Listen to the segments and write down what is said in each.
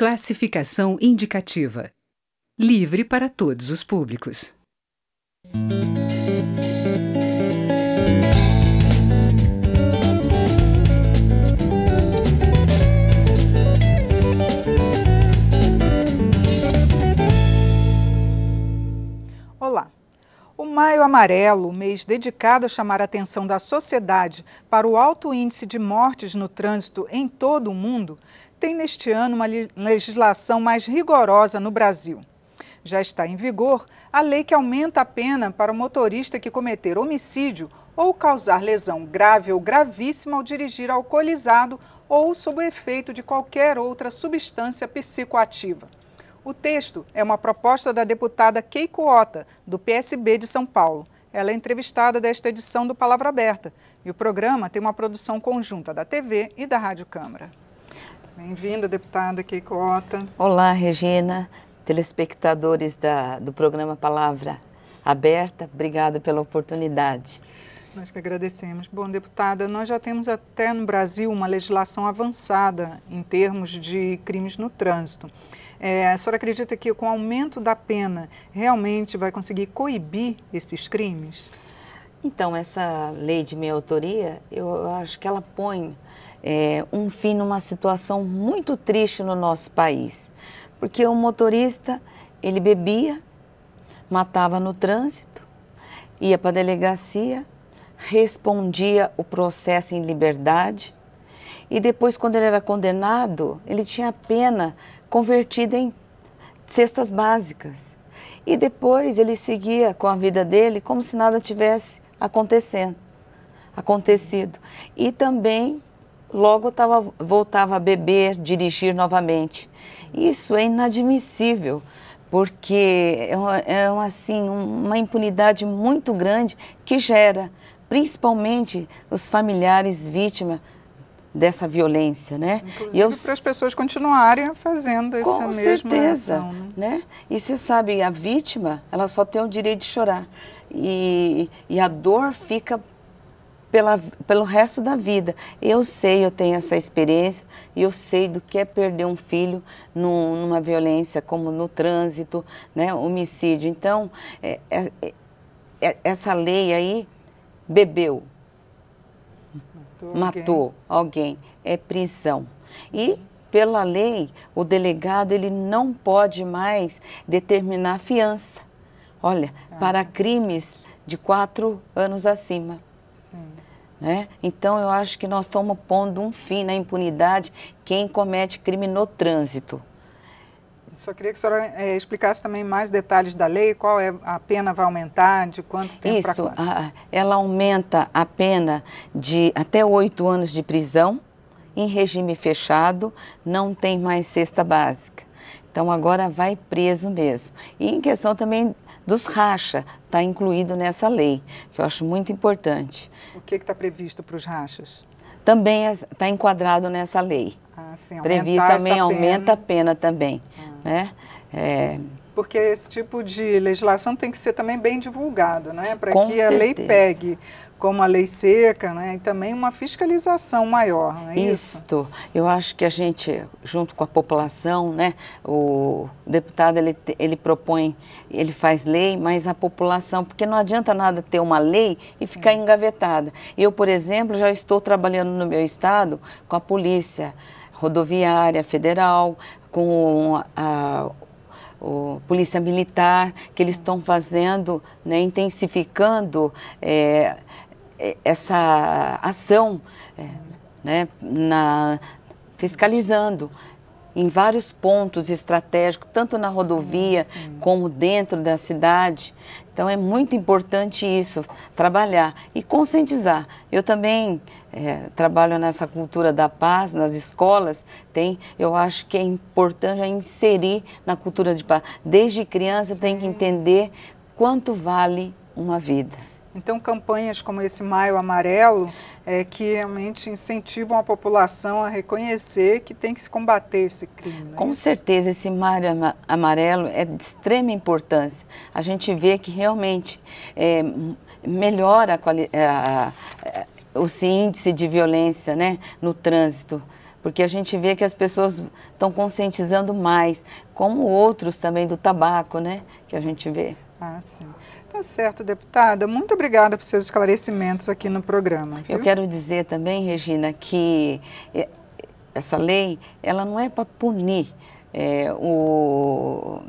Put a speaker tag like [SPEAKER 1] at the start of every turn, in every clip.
[SPEAKER 1] Classificação indicativa. Livre para todos os públicos. Olá. O Maio Amarelo, mês dedicado a chamar a atenção da sociedade para o alto índice de mortes no trânsito em todo o mundo, tem neste ano uma legislação mais rigorosa no Brasil. Já está em vigor a lei que aumenta a pena para o motorista que cometer homicídio ou causar lesão grave ou gravíssima ao dirigir alcoolizado ou sob o efeito de qualquer outra substância psicoativa. O texto é uma proposta da deputada Keiko Ota, do PSB de São Paulo. Ela é entrevistada desta edição do Palavra Aberta. E o programa tem uma produção conjunta da TV e da Rádio Câmara. Bem-vinda, deputada Keiko Ota.
[SPEAKER 2] Olá, Regina, telespectadores da, do programa Palavra
[SPEAKER 1] Aberta. Obrigada pela oportunidade. Nós que agradecemos. Bom, deputada, nós já temos até no Brasil uma legislação avançada em termos de crimes no trânsito. É, a senhora acredita que com o aumento da pena realmente vai conseguir coibir esses crimes? Então, essa lei de minha autoria,
[SPEAKER 2] eu acho que ela põe é, um fim numa situação muito triste no nosso país, porque o motorista ele bebia, matava no trânsito, ia para a delegacia, respondia o processo em liberdade e depois, quando ele era condenado, ele tinha a pena convertida em cestas básicas. E depois ele seguia com a vida dele como se nada tivesse acontecendo, acontecido. E também logo tava, voltava a beber, dirigir novamente. Isso é inadmissível, porque é, uma, é assim, uma impunidade muito grande que gera, principalmente, os familiares vítimas dessa violência, né? Inclusive e eu... para as pessoas continuarem
[SPEAKER 1] fazendo essa Com mesma certeza, ação,
[SPEAKER 2] né? né? E você sabe, a vítima, ela só tem o direito de chorar e, e a dor fica pela, pelo resto da vida. Eu sei, eu tenho essa experiência, e eu sei do que é perder um filho no, numa violência como no trânsito, né, homicídio. Então, é, é, é, essa lei aí bebeu, matou, matou alguém. alguém, é prisão. E pela lei, o delegado ele não pode mais determinar fiança. Olha, ah, para crimes de quatro anos acima. Né? Então, eu acho que nós estamos pondo um fim na impunidade quem comete crime no trânsito.
[SPEAKER 1] Só queria que a senhora é, explicasse também mais detalhes da lei, qual é a pena vai aumentar, de quanto tempo Isso,
[SPEAKER 2] a, ela aumenta a pena de até oito anos de prisão, em regime fechado, não tem mais cesta básica. Então agora vai preso mesmo. E em questão também dos rachas, está incluído nessa lei, que eu acho muito importante.
[SPEAKER 1] O que está previsto para os rachas?
[SPEAKER 2] Também está enquadrado nessa lei. Ah, sim, Previsto também aumenta
[SPEAKER 1] pena. a pena também. Ah. Né? É, porque esse tipo de legislação tem que ser também bem divulgado, né? Para que certeza. a lei pegue como a lei seca, né? E também uma fiscalização maior, não é isso? Eu acho que a gente, junto com a
[SPEAKER 2] população, né? O deputado, ele, ele propõe, ele faz lei, mas a população, porque não adianta nada ter uma lei e ficar engavetada. Eu, por exemplo, já estou trabalhando no meu estado com a polícia rodoviária federal, com a, o Polícia Militar, que eles estão fazendo, né, intensificando é, é essa ação, é, né, na, fiscalizando em vários pontos estratégicos, tanto na rodovia Sim. como dentro da cidade. Então é muito importante isso, trabalhar e conscientizar. Eu também é, trabalho nessa cultura da paz nas escolas. Tem, eu acho que é importante inserir na cultura de paz. Desde criança Sim. tem que entender
[SPEAKER 1] quanto vale uma vida. Então, campanhas como esse Maio Amarelo, é, que realmente incentivam a população a reconhecer que tem que se combater esse crime. Né? Com
[SPEAKER 2] certeza, esse Maio Amarelo é de extrema importância. A gente vê que realmente é, melhora a, a, índice de violência né, no trânsito porque a gente vê que as pessoas estão conscientizando mais, como outros também do tabaco, né, que a gente vê. Ah,
[SPEAKER 1] sim. Tá certo, deputada. Muito obrigada por seus esclarecimentos aqui no programa. Viu? Eu quero dizer também, Regina, que eh, essa lei, ela não é para punir
[SPEAKER 2] é, o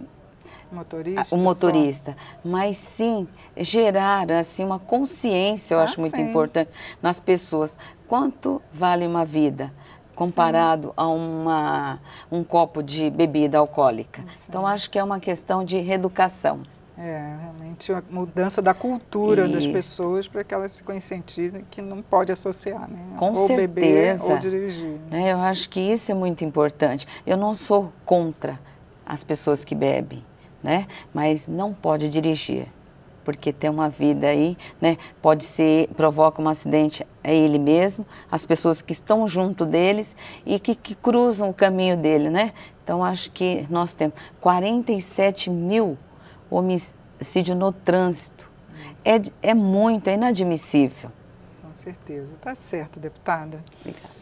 [SPEAKER 1] motorista, o motorista
[SPEAKER 2] mas sim gerar assim uma consciência, eu ah, acho muito sim. importante nas pessoas. Quanto vale uma vida? comparado Sim. a uma, um copo
[SPEAKER 1] de bebida alcoólica. Sim.
[SPEAKER 2] Então, acho que é uma questão de reeducação.
[SPEAKER 1] É, realmente a mudança da cultura Isso. das pessoas para que elas se conscientizem que não pode associar, né? Com ou certeza. beber ou dirigir.
[SPEAKER 2] Né? Eu acho que isso é muito importante. Eu não sou contra as pessoas que bebem, né? Mas não pode dirigir, porque tem uma vida aí, né? Pode ser provoca um acidente é ele mesmo, as pessoas que estão junto deles e que, que cruzam o caminho dele, né? Então acho que nós temos 47 mil pessoas homicídio no
[SPEAKER 1] trânsito. É, é muito, é inadmissível. Com certeza. Está certo, deputada. Obrigada.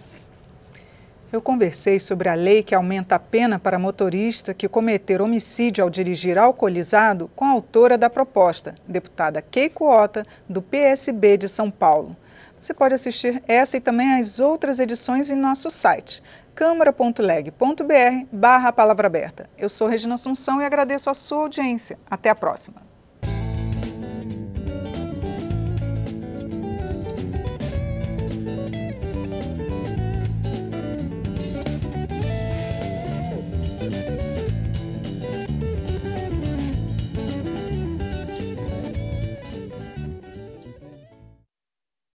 [SPEAKER 1] Eu conversei sobre a lei que aumenta a pena para motorista que cometer homicídio ao dirigir alcoolizado com a autora da proposta, deputada Keiko Ota, do PSB de São Paulo. Você pode assistir essa e também as outras edições em nosso site câmara.leg.br barra palavra aberta. Eu sou Regina Assunção e agradeço a sua audiência. Até a próxima.